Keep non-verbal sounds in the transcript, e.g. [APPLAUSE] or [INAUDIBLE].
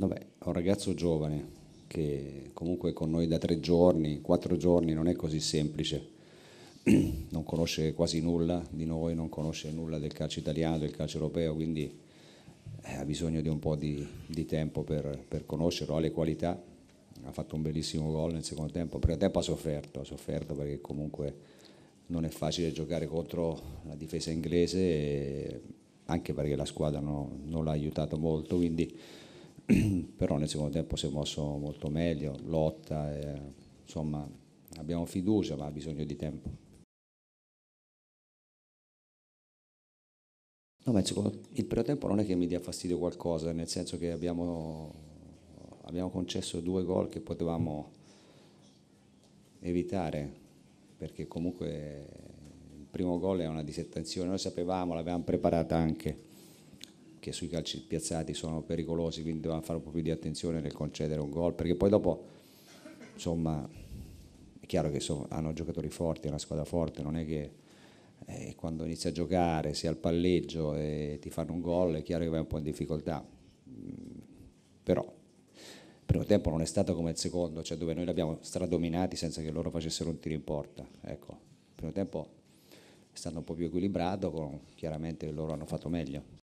Vabbè, un ragazzo giovane che comunque è con noi da tre giorni, quattro giorni, non è così semplice, [CLEARS THROAT] non conosce quasi nulla di noi, non conosce nulla del calcio italiano, del calcio europeo, quindi eh, ha bisogno di un po' di, di tempo per, per, conoscerlo, ha le qualità, ha fatto un bellissimo gol nel secondo tempo, il primo tempo ha sofferto, ha sofferto perché comunque non è facile giocare contro la difesa inglese, anche perché la squadra no, non l'ha aiutato molto, quindi [CLEARS THROAT] però nel secondo tempo si è mosso molto meglio, lotta, e, eh, insomma abbiamo fiducia ma ha bisogno di tempo. No, ma il, secondo, il primo tempo non è che mi dia fastidio qualcosa, nel senso che abbiamo, abbiamo concesso due gol che potevamo evitare, perché comunque il primo gol è una disattenzione, noi sapevamo, l'avevamo preparata anche che sui calci piazzati sono pericolosi, quindi dovevamo fare un po' più di attenzione nel concedere un gol, perché poi dopo, insomma, è chiaro che so, hanno giocatori forti, è una squadra forte, non è che eh, quando inizi a giocare, sei al palleggio e ti fanno un gol, è chiaro che vai un po' in difficoltà, mm, però il primo tempo non è stato come il secondo, cioè dove noi li abbiamo stradominati senza che loro facessero un tiro in porta, ecco, il primo tempo è stato un po' più equilibrato, con, chiaramente loro hanno fatto meglio.